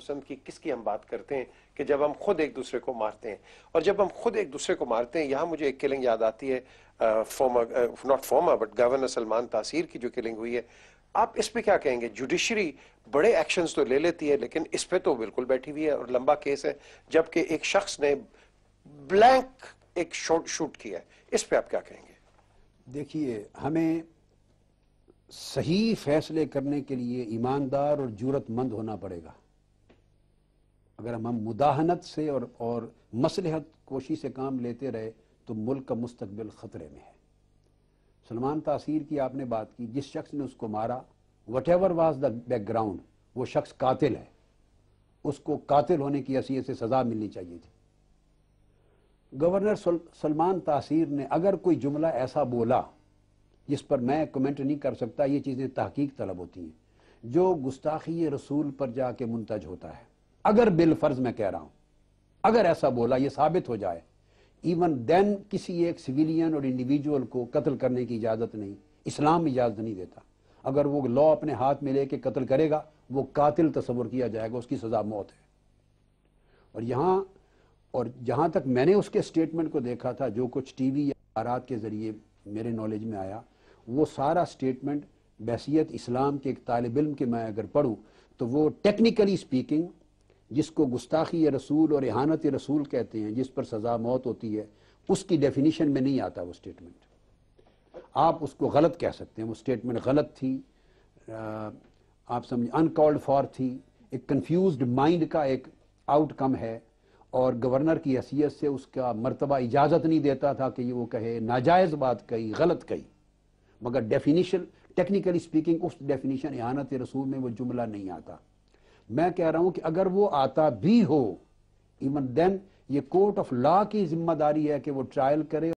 पसंद की किसकी हम बात करते हैं कि जब हम खुद एक दूसरे को मारते हैं और जब हम खुद एक दूसरे को मारते हैं यहाँ मुझे एक किलिंग याद आती है नॉट फॉर्मा बट गवर्नर सलमान तासीर की जो किलिंग हुई है आप इस पे क्या कहेंगे जुडिशरी बड़े एक्शंस तो ले लेती है लेकिन इस पे तो बिल्कुल बैठी हुई है और लंबा केस है जबकि एक शख्स ने ब्लैंक एक शॉट शूट किया है इस पे आप क्या कहेंगे देखिए हमें सही फैसले करने के लिए ईमानदार और जरूरतमंद होना पड़ेगा अगर हम मुदाहनत से और और मसलहत कोशी से काम लेते रहे तो मुल्क का मुस्तबिल ख़तरे में है सलमान तासीर की आपने बात की जिस शख्स ने उसको मारा whatever was the background वो शख्स कातिल है उसको कातिल होने की असीयत से सज़ा मिलनी चाहिए थी गवर्नर सलमान तासीर ने अगर कोई जुमला ऐसा बोला जिस पर मैं कमेंट नहीं कर सकता ये चीज़ें तहकीक तलब होती हैं जो गुस्ताखी रसूल पर जाके मुंतज होता है अगर बिलफर्ज मैं कह रहा हूं अगर ऐसा बोला यह साबित हो जाए इवन देन किसी एक सिविलियन और इंडिविजुअल को कत्ल करने की इजाज़त नहीं इस्लाम इजाज़त नहीं देता अगर वो लॉ अपने हाथ में लेके कत्ल करेगा वो कातिल तस्वर किया जाएगा उसकी सज़ा मौत है और यहां और जहां तक मैंने उसके स्टेटमेंट को देखा था जो कुछ टी वी आरात के ज़रिए मेरे नॉलेज में आया वो सारा स्टेटमेंट बैसीत इस्लाम के एक तालब इम के मैं अगर पढ़ूँ तो वो टेक्निकली स्पीकिंग जिसको गुस्ताखी रसूल और एहानत रसूल कहते हैं जिस पर सजा मौत होती है उसकी डेफिनीशन में नहीं आता वो स्टेटमेंट आप उसको गलत कह सकते हैं वो स्टेटमेंट गलत थी आप समझ अनकॉल्ड फॉर थी एक कन्फ्यूज माइंड का एक आउटकम है और गवर्नर की हैसियत से उसका मरतबा इजाज़त नहीं देता था कि वो कहे नाजायज़ बात कही गलत कही मगर डेफिनीशन टेक्निकली स्पीकिंग उस डेफिनीशन एहानत रसूल में वो जुमला नहीं आता मैं कह रहा हूं कि अगर वो आता भी हो इवन देन ये कोर्ट ऑफ लॉ की जिम्मेदारी है कि वो ट्रायल करे